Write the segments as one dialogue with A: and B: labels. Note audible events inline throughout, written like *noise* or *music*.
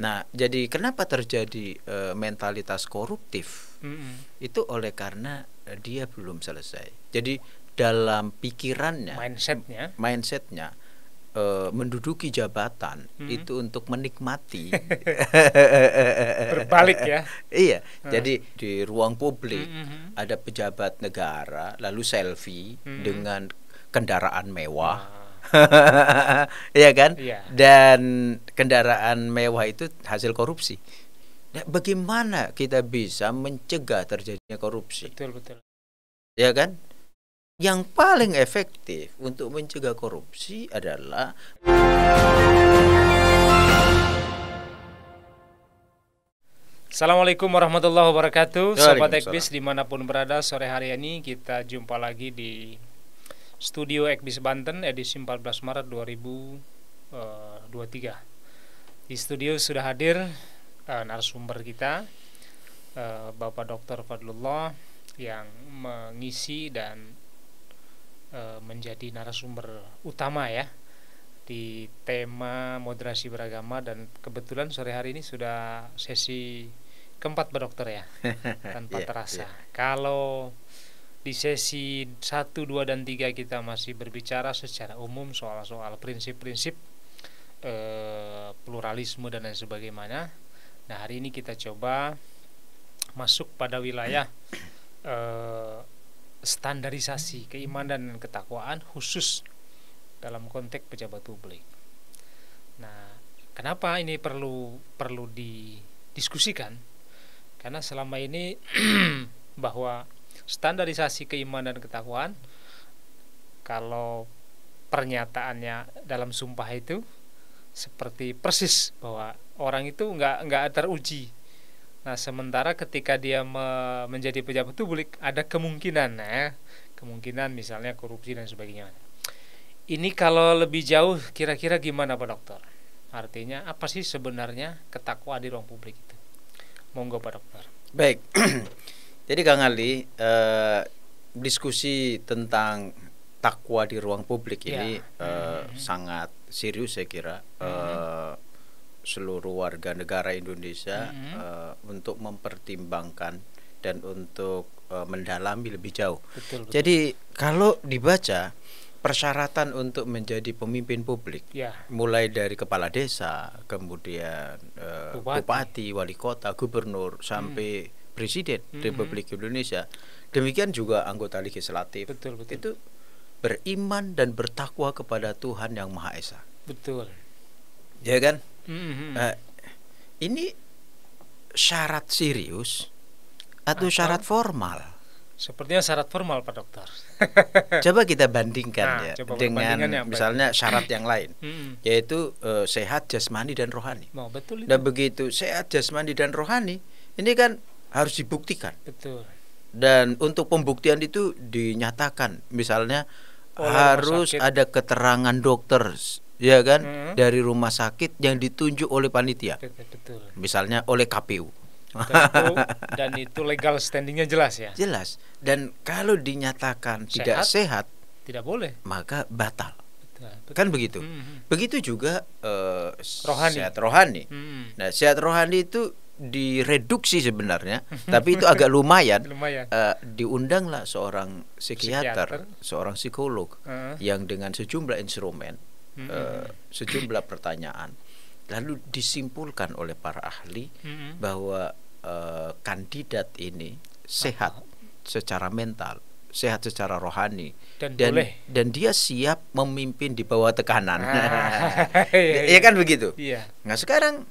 A: Nah, jadi kenapa terjadi e, mentalitas koruptif? Mm -hmm. Itu oleh karena eh, dia belum selesai. Jadi dalam pikirannya, mindsetnya, mindsetnya e, menduduki jabatan mm -hmm. itu untuk menikmati. *laughs* Berbalik ya. iya. Hmm. Jadi di ruang publik mm -hmm. ada pejabat negara lalu selfie mm -hmm. dengan kendaraan mewah. -hmm. *laughs* Iya kan? Ya. Dan kendaraan mewah itu hasil korupsi. Nah, bagaimana kita bisa mencegah terjadinya korupsi? Betul, betul. Ya kan? Yang paling efektif untuk mencegah korupsi adalah
B: Assalamualaikum warahmatullahi wabarakatuh Sobat Ekbis dimanapun berada sore hari ini kita jumpa lagi di Studio Ekbis Banten edisi 14 Maret 2023. Eh, di studio sudah hadir uh, narasumber kita uh, Bapak Dr. Fadlullah yang mengisi dan uh, menjadi narasumber utama ya di tema moderasi beragama dan kebetulan sore hari ini sudah sesi keempat berdokter ya *laughs* tanpa yeah, terasa. Yeah. Kalau di sesi 1, 2, dan 3 kita masih berbicara secara umum soal-soal prinsip-prinsip e, pluralisme dan lain sebagainya. Nah, hari ini kita coba masuk pada wilayah e, standarisasi keimanan dan ketakwaan khusus dalam konteks pejabat publik. Nah, kenapa ini perlu perlu didiskusikan? Karena selama ini *clears throat* bahwa standarisasi keimanan dan ketakwaan kalau pernyataannya dalam sumpah itu seperti persis bahwa orang itu nggak nggak teruji nah sementara ketika dia me, menjadi pejabat publik ada kemungkinan ya kemungkinan misalnya korupsi dan sebagainya ini kalau lebih jauh kira-kira gimana pak dokter artinya apa sih sebenarnya ketakwaan di ruang publik itu monggo pak dokter
A: baik *clears throat* Jadi Kang Ali, eh, diskusi tentang takwa di ruang publik ini ya. eh, hmm. sangat serius saya kira hmm. eh, seluruh warga negara Indonesia hmm. eh, untuk mempertimbangkan dan untuk eh, mendalami lebih jauh. Betul, betul. Jadi kalau dibaca persyaratan untuk menjadi pemimpin publik, ya. mulai dari kepala desa, kemudian eh, bupati. bupati, wali kota, gubernur, sampai hmm. Presiden mm -hmm. Republik Indonesia. Demikian juga anggota legislatif. Betul, betul. Itu beriman dan bertakwa kepada Tuhan yang Maha Esa. Betul. Ya kan?
B: Mm -hmm. uh,
A: ini syarat serius atau, atau syarat formal?
B: Sepertinya syarat formal, Pak Dokter.
A: *laughs* coba kita bandingkan nah, ya dengan ya, misalnya syarat yang lain, hmm. yaitu uh, sehat jasmani dan rohani.
B: Oh, betul Dan
A: begitu sehat jasmani dan rohani, ini kan harus dibuktikan. Betul. Dan untuk pembuktian itu dinyatakan, misalnya Oleh harus ada keterangan dokter ya kan -hmm. dari rumah sakit yang ditunjuk oleh panitia betul, misalnya oleh KPU *laughs*
B: dan itu legal standingnya jelas ya jelas
A: dan kalau dinyatakan sehat, tidak sehat tidak boleh maka batal betul, kan begitu -hmm. hmm. begitu juga uh, rohani. sehat rohani -hmm. nah sehat rohani itu direduksi sebenarnya, *laughs* tapi itu agak lumayan. lumayan. Uh, diundanglah seorang psikiater, psikiater. seorang psikolog uh. yang dengan sejumlah instrumen, uh, sejumlah pertanyaan, lalu disimpulkan oleh para ahli bahwa uh, kandidat ini sehat secara mental, sehat secara rohani dan dan, boleh. dan dia siap memimpin di bawah tekanan. Ah, *laughs* iya, iya. ya kan begitu. Iya. Nah sekarang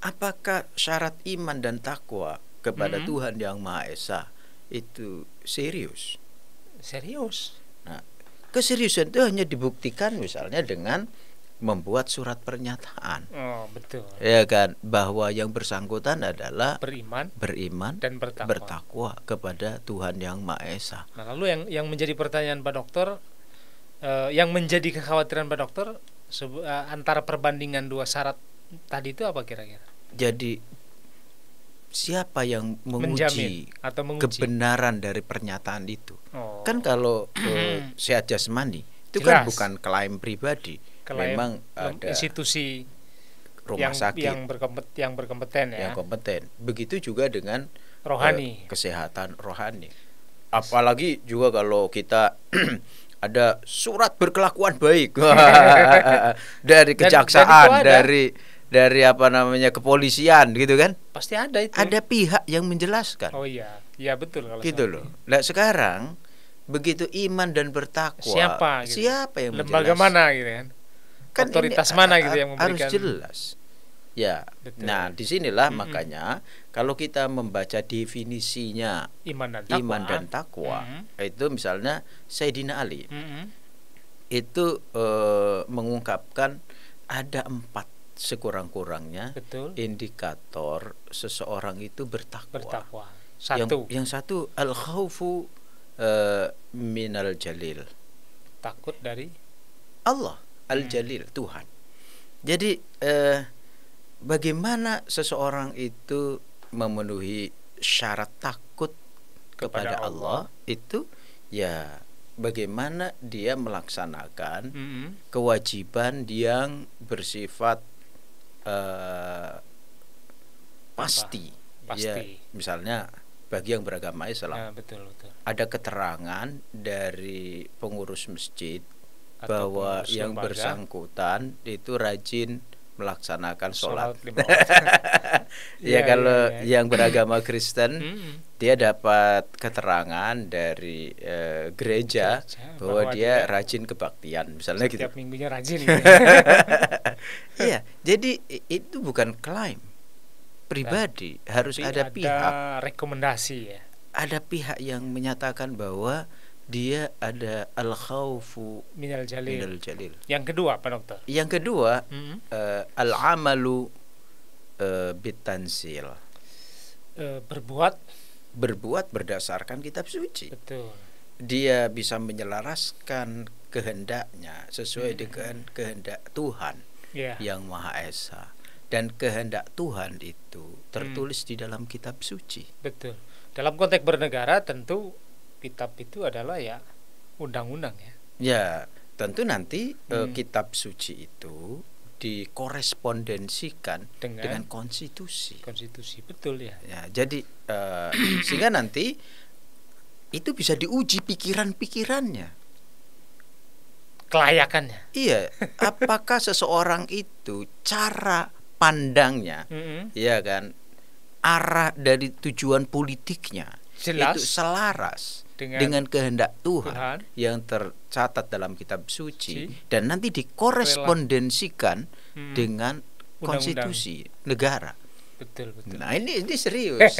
A: apakah syarat iman dan takwa kepada mm -hmm. Tuhan yang Maha Esa itu serius? Serius. Nah, keseriusan itu hanya dibuktikan misalnya dengan membuat surat pernyataan. Oh, betul. Ya kan, bahwa yang bersangkutan adalah beriman, beriman dan bertakwa, bertakwa kepada Tuhan yang Maha Esa.
B: Nah, lalu yang yang menjadi pertanyaan Pak Dokter eh, yang menjadi kekhawatiran Pak Dokter eh, antara perbandingan dua syarat tadi itu apa kira-kira?
A: jadi siapa yang menguji Menjamin atau menguji kebenaran dari pernyataan itu? Oh. Kan kalau sehat *clears throat* eh, jasmani itu kan Jelas. kan bukan klaim pribadi, klaim memang ada institusi rumah yang, sakit yang
B: berkompeten, yang berkompeten ya. Yang
A: kompeten. Begitu juga dengan rohani. Eh, kesehatan rohani. Apalagi juga kalau kita *clears throat* ada surat berkelakuan baik *laughs* *laughs* dari kejaksaan dan, dan dari dari apa namanya kepolisian gitu kan? Pasti ada itu. Ada pihak yang menjelaskan. Oh iya, iya betul kalau gitu loh. Nah sekarang begitu iman dan bertakwa. Siapa? Gitu. Siapa yang lembaga menjelaskan? mana gitu kan?
B: kan Otoritas mana gitu yang memberikan? Harus jelas.
A: Ya. Betul. Nah disinilah mm -hmm. makanya kalau kita membaca definisinya iman dan takwa, iman dan takwa mm -hmm. itu misalnya Sayyidina Ali mm -hmm. itu e, mengungkapkan ada empat sekurang-kurangnya indikator seseorang itu bertakwa. bertakwa. Satu. Yang, yang satu al khawfu uh, eh, minal jalil. Takut dari Allah al jalil hmm. Tuhan. Jadi uh, bagaimana seseorang itu memenuhi syarat takut kepada, kepada Allah. Allah itu ya bagaimana dia melaksanakan -hmm. kewajiban yang bersifat Eh,
B: pasti. Iya, pasti. Ya,
A: misalnya bagi yang beragama Islam. Ya, betul, betul. Ada keterangan dari pengurus masjid Atau bahwa pengurus yang lembaga. bersangkutan itu rajin melaksanakan sholat. sholat *laughs* ya, ya kalau ya, ya. yang beragama Kristen hmm. dia dapat keterangan dari uh, gereja, gereja bahwa, bahwa dia, dia rajin kebaktian misalnya gitu. setiap gitu. rajin. *laughs* *laughs* Iya, jadi itu bukan klaim pribadi, Dan harus ada, ada pihak
B: rekomendasi
A: ya. Ada pihak yang menyatakan bahwa dia ada al khawfu minal jalil. jalil.
B: Yang kedua, Pak Dokter.
A: Yang kedua, mm -hmm. uh, eh, al amalu uh, eh, bitansil. Uh, eh, berbuat berbuat berdasarkan kitab suci. Betul. Dia bisa menyelaraskan kehendaknya sesuai mm -hmm. dengan kehendak Tuhan yeah. yang Maha Esa dan kehendak Tuhan itu tertulis hmm. di dalam kitab suci. Betul. Dalam konteks
B: bernegara tentu kitab itu adalah ya undang-undang ya.
A: Ya, tentu nanti e, hmm. uh, kitab suci itu dikorespondensikan dengan, dengan konstitusi. Konstitusi, betul ya. Ya, jadi uh, sehingga nanti itu bisa diuji pikiran-pikirannya kelayakannya. Iya, apakah seseorang itu cara pandangnya, mm -hmm. ya kan, arah dari tujuan politiknya Jelas. itu selaras dengan, dengan kehendak Tuhan, Tuhan yang tercatat dalam kitab suci si. dan nanti dikorespondensikan hmm. dengan Undang-undang. konstitusi negara. Betul, betul. Nah, ini ini serius.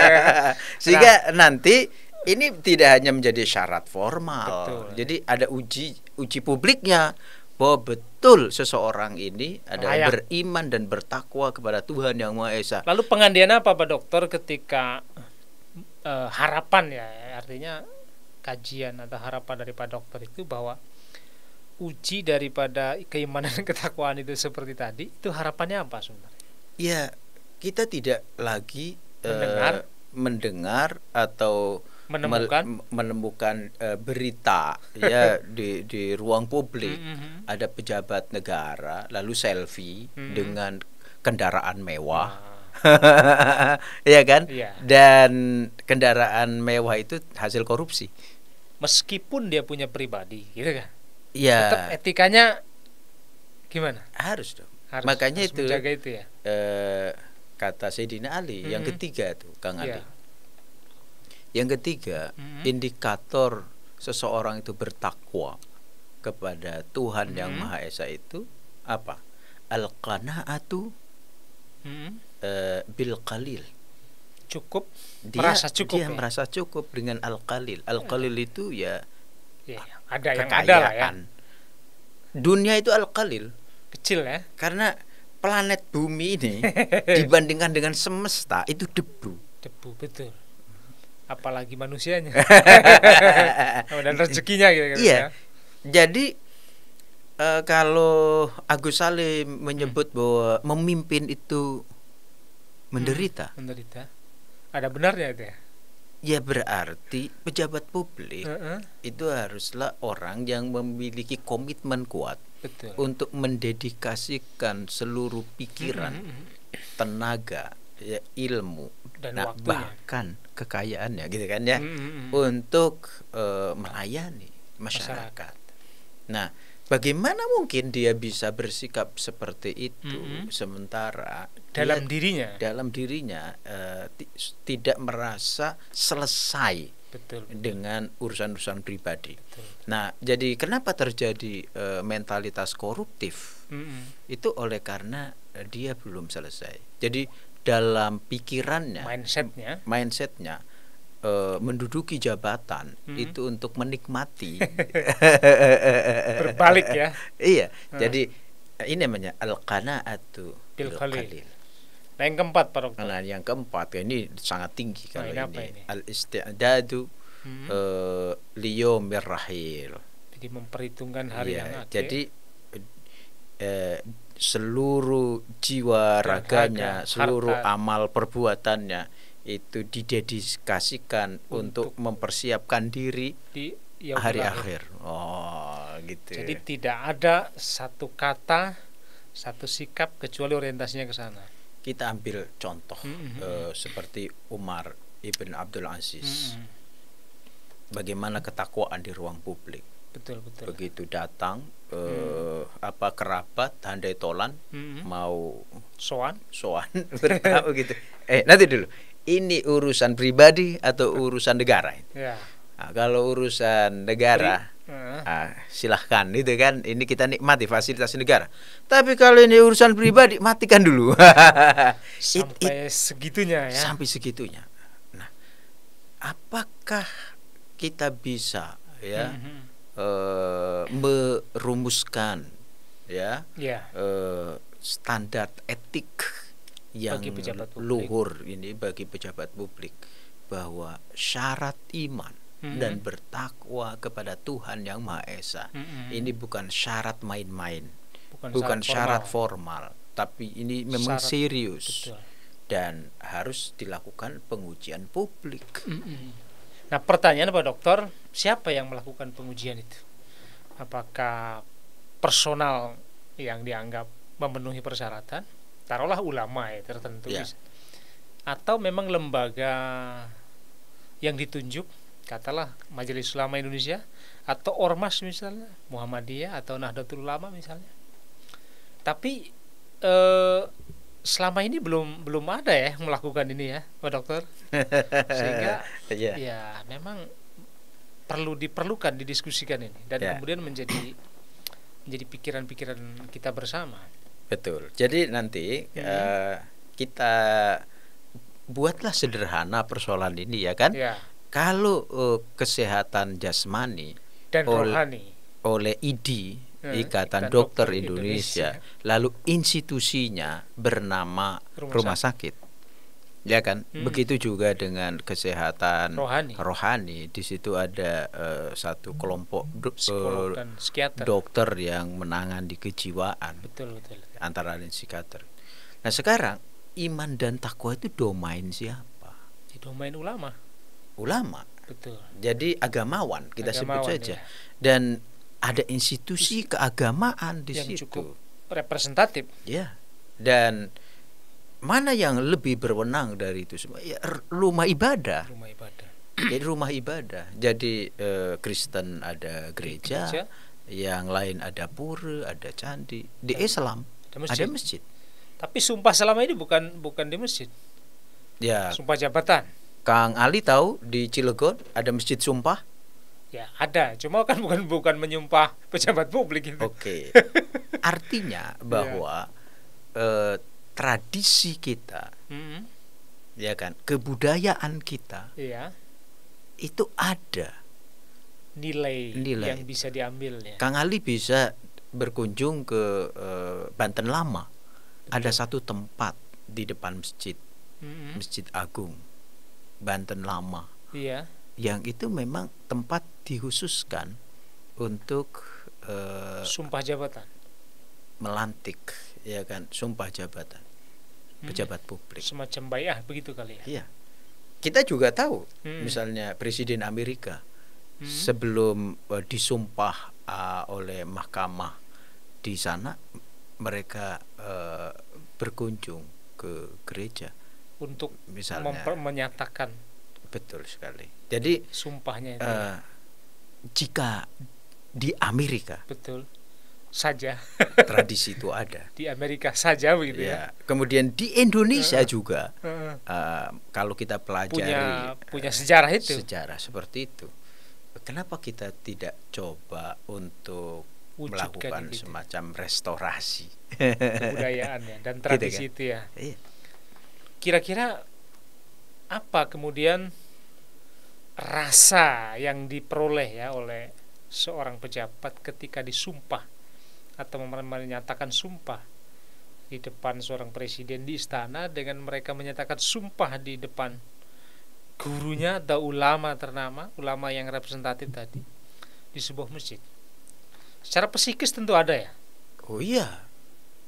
A: *laughs* Sehingga nah. nanti ini tidak hanya menjadi syarat formal. Betul. Jadi ada uji uji publiknya bahwa betul seseorang ini ada Layak. beriman dan bertakwa kepada Tuhan yang Maha Esa.
B: Lalu pengandian apa Pak Dokter ketika e, harapan ya artinya kajian atau harapan dari Pak Dokter itu bahwa uji daripada keimanan dan ketakwaan itu seperti tadi itu harapannya apa sebenarnya?
A: Ya kita tidak lagi eh, mendengar, e, mendengar atau
B: menemukan
A: menemukan uh, berita *laughs* ya di di ruang publik mm -hmm. ada pejabat negara lalu selfie mm -hmm. dengan kendaraan mewah ah. *laughs* ya kan yeah. dan kendaraan mewah itu hasil korupsi
B: meskipun dia punya pribadi gitu kan ya tetap etikanya gimana
A: harus dong harus, makanya harus itu, itu ya? eh, kata Sayyidina Ali mm -hmm. yang mm-hmm. ketiga tuh Kang yeah. Ali yang ketiga, mm-hmm. indikator seseorang itu bertakwa kepada Tuhan mm-hmm. yang Maha Esa itu apa? Al-qanaatu mm-hmm. uh, eh, bil qalil. Cukup dia, merasa cukup. Dia ya? merasa cukup dengan al-qalil. Al-qalil ya. itu ya,
B: ya ada kekayaan. yang ada lah ya.
A: Dunia itu al-qalil. Kecil ya. Karena planet bumi ini *laughs* dibandingkan dengan semesta itu debu. Debu betul
B: apalagi manusianya *laughs* dan rezekinya gitu, kan, iya ya.
A: jadi e, kalau Agus Salim menyebut hmm. bahwa memimpin itu menderita hmm,
B: menderita ada benarnya itu ya
A: ya berarti pejabat publik uh itu haruslah orang yang memiliki komitmen kuat Betul. untuk mendedikasikan seluruh pikiran uh tenaga ya, ilmu dan nah, waktunya. bahkan kekayaannya gitu kan ya mm -hmm. untuk uh, melayani masyarakat. masyarakat. Nah, bagaimana mungkin dia bisa bersikap seperti itu mm -hmm. sementara dalam dia, dirinya dalam dirinya uh, tidak merasa selesai Betul. dengan urusan-urusan pribadi. Betul. Nah, jadi kenapa terjadi uh, mentalitas koruptif? Mm -hmm. Itu oleh karena dia belum selesai. Jadi dalam pikirannya, mindsetnya, mindsetnya eh, menduduki jabatan hmm. itu untuk menikmati. *laughs* Berbalik ya. iya. Hmm. Jadi eh, ini namanya al-qanaatu bil qalil. Nah, yang keempat Pak Dokter. Nah, yang keempat ya, ini sangat tinggi nah, kalau ini. ini. Al-istidadu hmm. uh, eh, liyomir rahil. Jadi memperhitungkan hari iya, yang akhir. Ya? Jadi seluruh jiwa raganya, seluruh amal perbuatannya itu didedikasikan untuk, untuk mempersiapkan diri di hari akhir. akhir. Oh, gitu. Jadi ya.
B: tidak ada satu kata, satu sikap kecuali orientasinya ke sana.
A: Kita ambil contoh mm -hmm. e, seperti Umar ibn Abdul Aziz. Mm -hmm. Bagaimana ketakwaan di ruang publik. Betul, betul. Begitu datang eh, hmm. apa kerabat handai tolan hmm. mau soan soan *laughs* oh, gitu eh nanti dulu ini urusan pribadi atau urusan negara ya. nah, kalau urusan negara uh. silahkan itu kan ini kita nikmati fasilitas negara tapi kalau ini urusan pribadi matikan dulu sampai *laughs* it, it, segitunya ya sampai segitunya nah apakah kita bisa ya -hmm Eh, merumuskan ya yeah. Ya. uh, standar etik yang bagi pejabat luhur ini bagi pejabat publik bahwa syarat iman mm-hmm. dan bertakwa kepada Tuhan yang Maha Esa mm-hmm. ini bukan syarat main-main bukan, bukan syarat, formal. formal tapi ini memang syarat, serius betul. dan harus dilakukan pengujian publik
B: mm-hmm. Nah pertanyaan Pak Dokter, siapa yang melakukan pengujian itu? Apakah personal yang dianggap memenuhi persyaratan? Taruhlah ulama ya tertentu. Ya. Atau memang lembaga yang ditunjuk, katalah Majelis Ulama Indonesia, atau Ormas misalnya, Muhammadiyah, atau Nahdlatul Ulama misalnya. Tapi eh, selama ini belum belum ada ya melakukan ini ya Pak Dokter sehingga *laughs* yeah. ya memang perlu diperlukan didiskusikan ini dan yeah. kemudian menjadi menjadi pikiran-pikiran kita bersama
A: betul jadi nanti hmm. uh, kita buatlah sederhana persoalan ini ya kan yeah. kalau uh, kesehatan jasmani dan rohani oleh ID Eh, ikatan Dokter Indonesia. Lalu institusinya bernama rumah, sakit. Ya kan? Hmm. Begitu juga dengan kesehatan rohani. Rohani di situ ada uh, satu kelompok do eh, Psikolog dan dokter yang menangani kejiwaan. Betul, betul. Antara lain psikiater. Nah, sekarang iman dan takwa itu domain siapa?
B: Di ya, domain ulama. Ulama. Betul.
A: Jadi agamawan kita agamawan, sebut saja. Ya. Dan ada institusi keagamaan di yang situ cukup
B: representatif.
A: Ya. Dan mana yang lebih berwenang dari itu semua? Ya, rumah ibadah. Rumah ibadah. Jadi rumah ibadah. Jadi eh, Kristen ada gereja, gereja, yang lain ada pura, ada candi. Di ada, Islam ada masjid. ada masjid. Tapi sumpah selama
B: ini bukan bukan di masjid. Ya. Sumpah jabatan.
A: Kang Ali tahu di Cilegon ada masjid sumpah.
B: Ya ada, cuma kan bukan bukan menyumpah pejabat
A: publik itu. Oke. Okay. *laughs* Artinya bahwa yeah. eh, tradisi kita, mm -hmm. ya kan, kebudayaan kita,
B: yeah. itu ada nilai, nilai yang bisa diambil. Ya.
A: Kang Ali bisa berkunjung ke eh, Banten Lama. Betul. Ada satu tempat di depan masjid, mm -hmm. masjid Agung, Banten Lama. Iya. Yeah yang itu memang tempat dihususkan untuk uh,
B: sumpah jabatan
A: melantik ya kan sumpah jabatan
B: hmm. pejabat publik semacam bayah begitu kali ya
A: iya kita juga tahu hmm. misalnya presiden Amerika
B: hmm. sebelum
A: uh, disumpah uh, oleh mahkamah di sana mereka uh, berkunjung ke gereja untuk misalnya
B: menyatakan
A: Betul sekali.
B: Jadi sumpahnya
A: itu. Uh, jika di Amerika.
B: Betul. Saja.
A: tradisi itu ada. *laughs*
B: Di Amerika saja begitu ya. ya.
A: Kemudian di Indonesia uh, juga uh, uh, kalau kita pelajari punya punya sejarah itu. Sejarah seperti itu. Kenapa kita tidak coba untuk Wujudkan melakukan gitu. semacam restorasi kebudayaan ya dan *laughs* gitu tradisi gitu kan? itu
B: ya. Iya. Kira-kira apa kemudian rasa yang diperoleh ya oleh seorang pejabat ketika disumpah atau menyatakan sumpah di depan seorang presiden di istana dengan mereka menyatakan sumpah di depan gurunya atau ulama ternama, ulama yang representatif tadi di sebuah masjid. Secara psikis tentu ada ya.
A: Oh iya.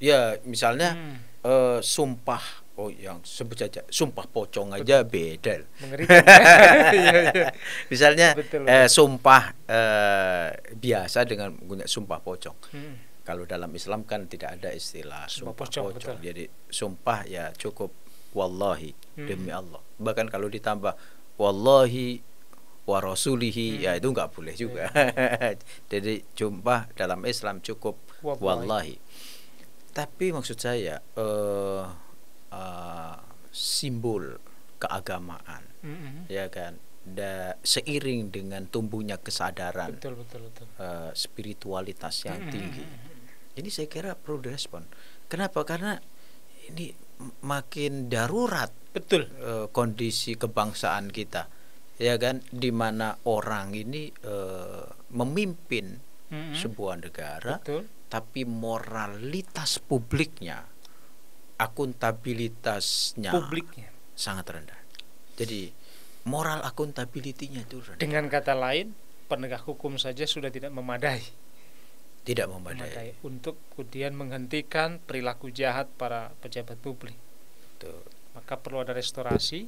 A: Ya, misalnya hmm. e, sumpah oh yang sebut saja sumpah pocong aja beda. Ya? *laughs* Iya, iya. Misalnya Betul. Eh, sumpah eh, biasa dengan menggunakan sumpah pocong. Hmm. Kalau dalam Islam kan tidak ada istilah sumpah, sumpah pocong. pocong. Jadi sumpah ya cukup wallahi hmm. demi Allah. Bahkan kalau ditambah wallahi wa hmm. ya itu nggak boleh juga. Hmm. *laughs* Jadi sumpah dalam Islam cukup wallahi. wallahi. Tapi maksud saya eh uh, simbol keagamaan mm -hmm. ya kan da, seiring dengan tumbuhnya kesadaran betul, betul, betul. Uh, spiritualitas yang hmm. tinggi. Jadi saya kira perlu direspon. Kenapa? Karena ini makin darurat betul uh, kondisi kebangsaan kita, ya kan? Dimana orang ini uh, memimpin hmm. sebuah negara, betul. tapi moralitas publiknya akuntabilitasnya publiknya sangat rendah. Jadi moral akuntabilitinya itu rendah.
B: Dengan kata lain, penegak hukum saja sudah tidak memadai. Tidak memadai. memadai untuk kemudian menghentikan perilaku jahat para pejabat publik. Betul. Maka perlu ada restorasi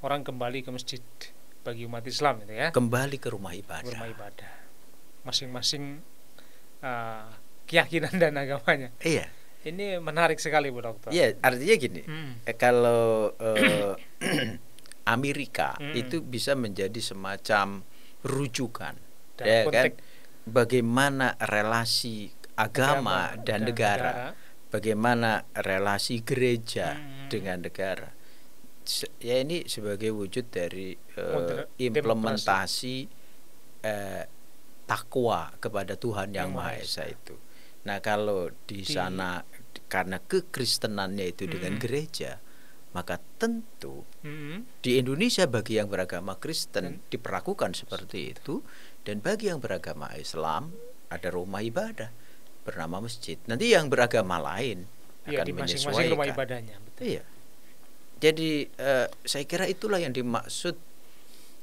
B: orang kembali ke masjid bagi umat Islam itu ya. Kembali ke rumah ibadah. Rumah ibadah. Masing-masing uh, keyakinan dan agamanya. Iya. Ini menarik sekali Bu Dokter. Iya,
A: artinya gini. Hmm. Eh, kalau eh, *clears throat* Amerika hmm. itu bisa menjadi semacam rujukan dan ya kan bagaimana relasi agama, agama dan, dan negara, negara, bagaimana relasi gereja hmm. dengan negara. Ya ini sebagai wujud dari eh, implementasi eh, takwa kepada Tuhan yang, yang Maha Esa itu. Nah kalau di sana karena kekristenannya itu -hmm. dengan gereja maka tentu -hmm. di Indonesia bagi yang beragama Kristen -hmm. diperlakukan seperti itu dan bagi yang beragama Islam ada rumah ibadah bernama masjid nanti yang beragama lain ya, akan di masing rumah ibadahnya iya jadi uh, saya kira itulah yang dimaksud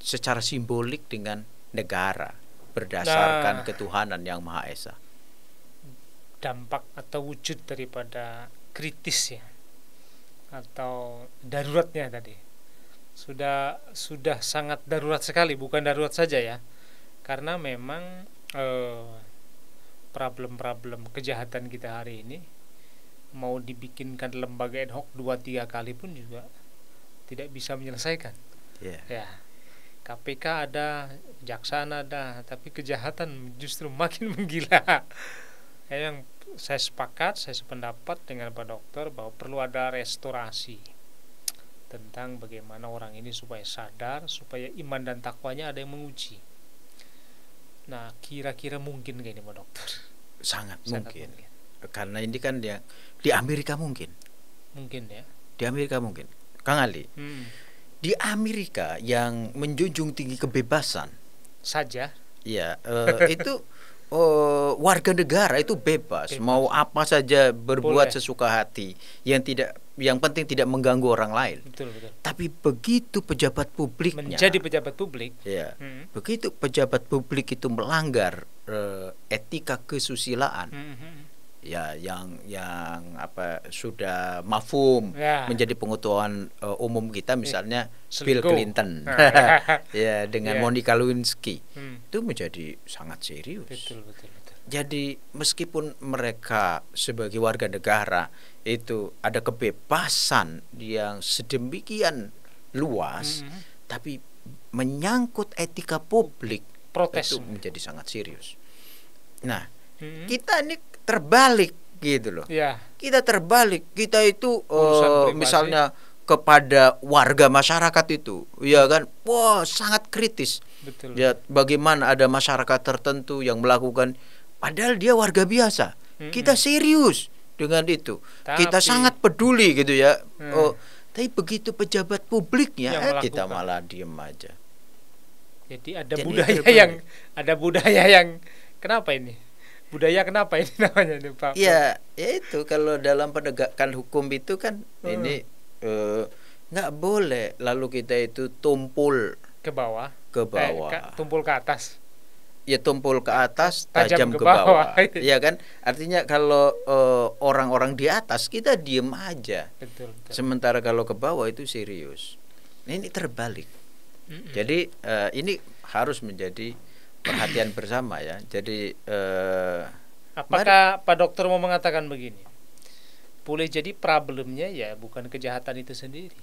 A: secara simbolik dengan negara berdasarkan nah. ketuhanan yang maha esa
B: dampak atau wujud daripada kritis ya atau daruratnya tadi sudah sudah sangat darurat sekali bukan darurat saja ya karena memang eh, problem-problem eh, kejahatan kita hari ini mau dibikinkan lembaga ad hoc dua tiga kali pun juga tidak bisa menyelesaikan yeah. ya KPK ada jaksaan ada tapi kejahatan justru *laughs* makin menggila Ya, yang saya sepakat, saya sependapat dengan Pak Dokter bahwa perlu ada restorasi tentang bagaimana orang ini supaya sadar, supaya iman dan takwanya ada yang menguji. Nah, kira-kira mungkin gak ini Pak Dokter?
A: Sangat, Sangat mungkin. mungkin. Karena ini kan dia di Amerika mungkin. Mungkin ya. Di Amerika mungkin. Kang Ali. Hmm. Di Amerika yang menjunjung tinggi kebebasan saja. Iya, uh, *laughs* itu uh, warga negara itu bebas, bebas mau apa saja berbuat Boleh. sesuka hati yang tidak yang penting tidak mengganggu orang lain. Betul, betul. Tapi begitu pejabat publik menjadi pejabat publik, ya, hmm. begitu pejabat publik itu melanggar uh, etika kesusilaan, hmm. hmm, hmm ya yang yang apa sudah mafum ya. menjadi pengetahuan uh, eh, umum kita iya. misalnya Selingkuh. Bill Clinton *laughs* nah. *laughs* ya dengan ya. Monica Lewinsky hmm. itu menjadi sangat serius. Betul, betul, betul. Jadi meskipun mereka sebagai warga negara itu ada kebebasan yang sedemikian luas, -hmm. tapi menyangkut etika publik protes itu menjadi sangat serius. Nah, hmm. kita ini terbalik gitu loh. Ya. Kita terbalik, kita itu uh, misalnya kepada warga masyarakat itu, ya kan, wah sangat kritis. Betul. Ya, bagaimana ada masyarakat tertentu yang melakukan, padahal dia warga biasa. Hmm. Kita hmm. serius dengan itu, tapi, kita sangat peduli gitu ya. Hmm. Oh, tapi begitu pejabat publiknya, eh, kita malah diem aja.
B: Jadi ada Jadi budaya yang, ada budaya yang, kenapa ini? budaya kenapa ini *laughs* namanya nih Pak? Iya,
A: ya itu kalau dalam penegakan hukum itu kan hmm. ini eh, nggak eh, boleh lalu kita itu tumpul ke bawah, ke eh, bawah, eh, ke, tumpul ke atas. Ya tumpul ke atas, tajam, tajam ke, ke bawah. bawah. *laughs* ya kan? Artinya kalau eh, orang-orang eh, di atas kita diem aja. Betul, betul. Sementara kalau ke bawah itu serius. ini terbalik. Mm -mm. Jadi eh, ini harus menjadi perhatian bersama ya. Jadi eh, apakah mari. Pak Dokter mau mengatakan begini? Boleh jadi problemnya ya bukan
B: kejahatan itu sendiri,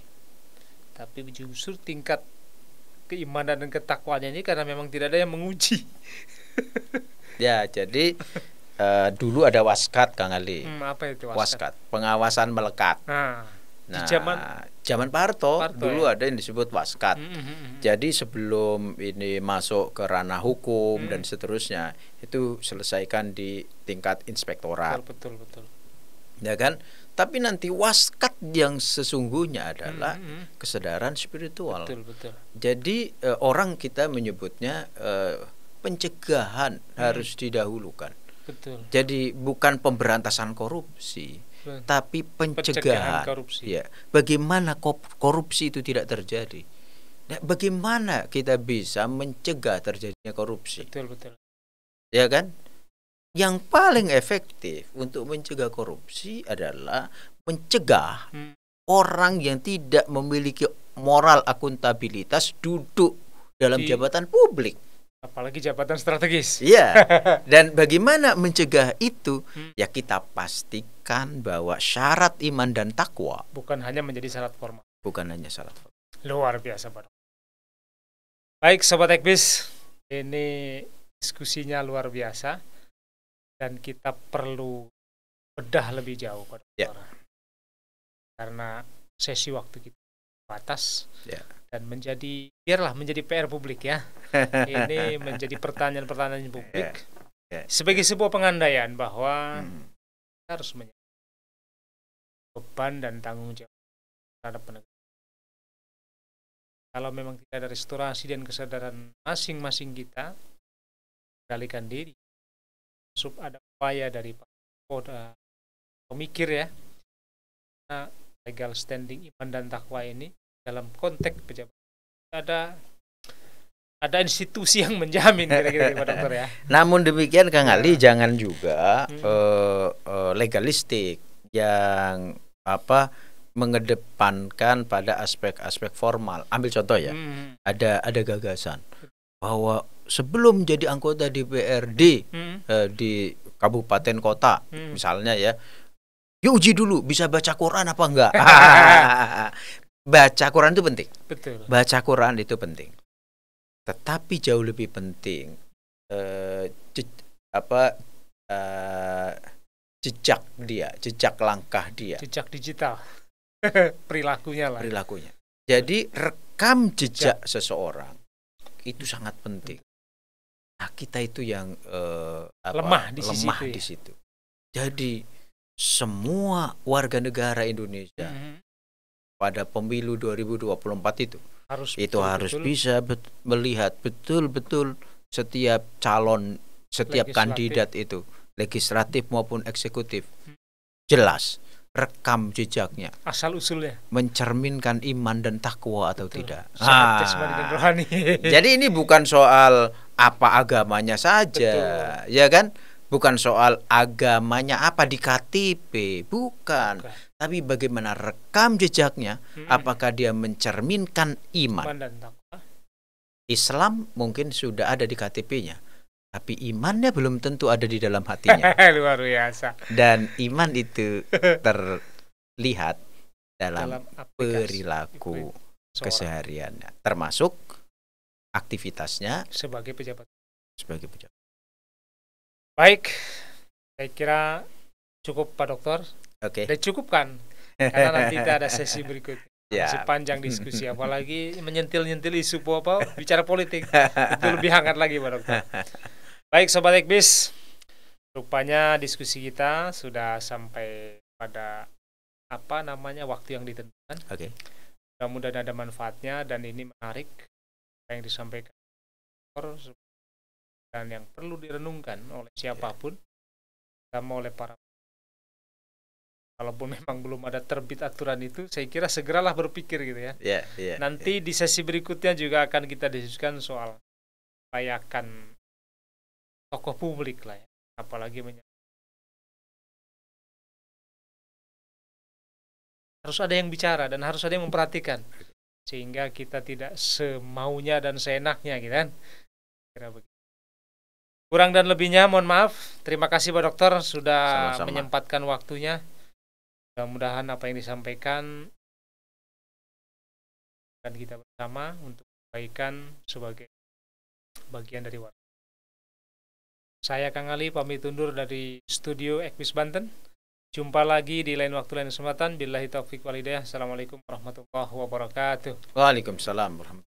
B: tapi justru tingkat keimanan dan ketakwaannya ini karena memang tidak ada yang menguji. *laughs*
A: ya, jadi eh, dulu ada waskat Kang Ali. Hmm,
B: apa itu waskat? waskat
A: pengawasan melekat.
B: Nah Nah, zaman
A: zaman Parto, Parto dulu ya? ada yang disebut waskat. Mm -hmm. Jadi sebelum ini masuk ke ranah hukum mm. dan seterusnya itu selesaikan di tingkat inspektorat.
B: Betul betul. betul.
A: Ya kan? Tapi nanti waskat yang sesungguhnya adalah mm -hmm. kesadaran spiritual. Betul betul. Jadi eh, orang kita menyebutnya eh, pencegahan mm. harus didahulukan. Betul. Jadi bukan pemberantasan korupsi tapi pencegahan, pencegahan korupsi. Ya, bagaimana korupsi itu tidak terjadi? Nah, bagaimana kita bisa mencegah terjadinya korupsi? Betul betul. Ya kan? Yang paling efektif untuk mencegah korupsi adalah mencegah hmm. orang yang tidak memiliki moral akuntabilitas duduk dalam Di... jabatan publik
B: Apalagi jabatan strategis. Iya.
A: *laughs* Dan bagaimana mencegah itu? Hmm. Ya kita pastikan bahwa syarat iman dan takwa
B: bukan hanya menjadi syarat formal.
A: Bukan hanya syarat formal.
B: Luar biasa, Pak. Baik, sobat Ekbis, ini diskusinya luar biasa dan kita perlu bedah lebih jauh pak ya. Karena sesi waktu kita terbatas yeah. dan menjadi biarlah menjadi PR publik ya. *laughs* Ini menjadi pertanyaan-pertanyaan publik yeah. Yeah. sebagai sebuah pengandaian bahwa hmm. kita harus menjadi beban dan tanggung jawab terhadap penegak. Kalau memang tidak ada restorasi dan kesadaran masing-masing kita, kendalikan diri. Sub ada upaya dari Pak pemikir ya, nah, legal standing iman dan takwa ini dalam konteks pejabat ada ada institusi yang menjamin kira-kira gitu, Pak Dokter ya.
A: *laughs* Namun demikian Kang Ali nah. jangan juga hmm. uh, uh, legalistik yang apa mengedepankan pada aspek-aspek formal. Ambil contoh ya. Hmm. Ada ada gagasan bahwa sebelum jadi anggota DPRD hmm. uh, di kabupaten kota hmm. misalnya ya Yuk uji dulu bisa baca Quran apa enggak. *laughs* *laughs* baca Quran itu penting. Betul. Baca Quran itu penting. Tetapi jauh lebih penting uh, apa uh, jejak dia, jejak langkah dia.
B: Jejak digital. *laughs* Perilakunya lah.
A: Perilakunya. Jadi rekam jejak, jejak. seseorang itu sangat penting. Nah, kita itu yang uh, apa, lemah di lemah ya. situ. Di situ. Ya? Jadi semua warga negara Indonesia mm -hmm pada pemilu 2024 itu. Harus itu betul, harus betul. bisa bet melihat betul-betul setiap calon, setiap legislatif. kandidat itu, legislatif maupun eksekutif. Jelas rekam jejaknya.
B: Asal usulnya.
A: Mencerminkan iman dan takwa atau Betul. tidak. Ah. Jadi ini bukan soal apa agamanya saja, Betul. ya kan? bukan soal agamanya apa di KTP, bukan. bukan. Tapi bagaimana rekam jejaknya, hmm. apakah dia mencerminkan iman. iman Islam mungkin sudah ada di KTP-nya, tapi imannya belum tentu ada di dalam hatinya.
B: *laughs* Luar biasa.
A: Dan iman itu *laughs* terlihat dalam, dalam perilaku ya, kesehariannya, termasuk aktivitasnya
B: sebagai pejabat. Sebagai pejabat. Baik, saya kira cukup Pak Dokter. Oke. Okay. cukup kan? Karena nanti kita ada sesi berikut *laughs* Ya. Masih panjang diskusi, *laughs* apalagi menyentil-nyentil isu apa bicara politik itu lebih hangat lagi Pak Dokter. *laughs* Baik Sobat Ekbis, rupanya diskusi kita sudah sampai pada apa namanya waktu yang ditentukan. Oke. Okay. Mudah-mudahan ada manfaatnya dan ini menarik yang disampaikan dan yang perlu direnungkan oleh iya. siapapun, yeah. sama oleh para kalaupun memang belum ada terbit aturan itu, saya kira segeralah berpikir gitu ya. Yeah, yeah, Nanti yeah. di sesi berikutnya juga akan kita diskusikan soal layakan tokoh publik lah ya, apalagi harus ada yang bicara dan harus ada yang memperhatikan sehingga kita tidak semaunya dan seenaknya gitu kan kira begitu Kurang dan lebihnya mohon maaf. Terima kasih Pak Dokter sudah Sama-sama. menyempatkan waktunya. Mudah-mudahan apa yang disampaikan dan kita bersama untuk kebaikan sebagai bagian dari warga. Saya Kang Ali pamit undur dari studio Ekwis Banten. Jumpa lagi di lain waktu lain kesempatan. Billahi taufik walidah. Assalamualaikum warahmatullahi wabarakatuh.
A: Waalaikumsalam warahmatullahi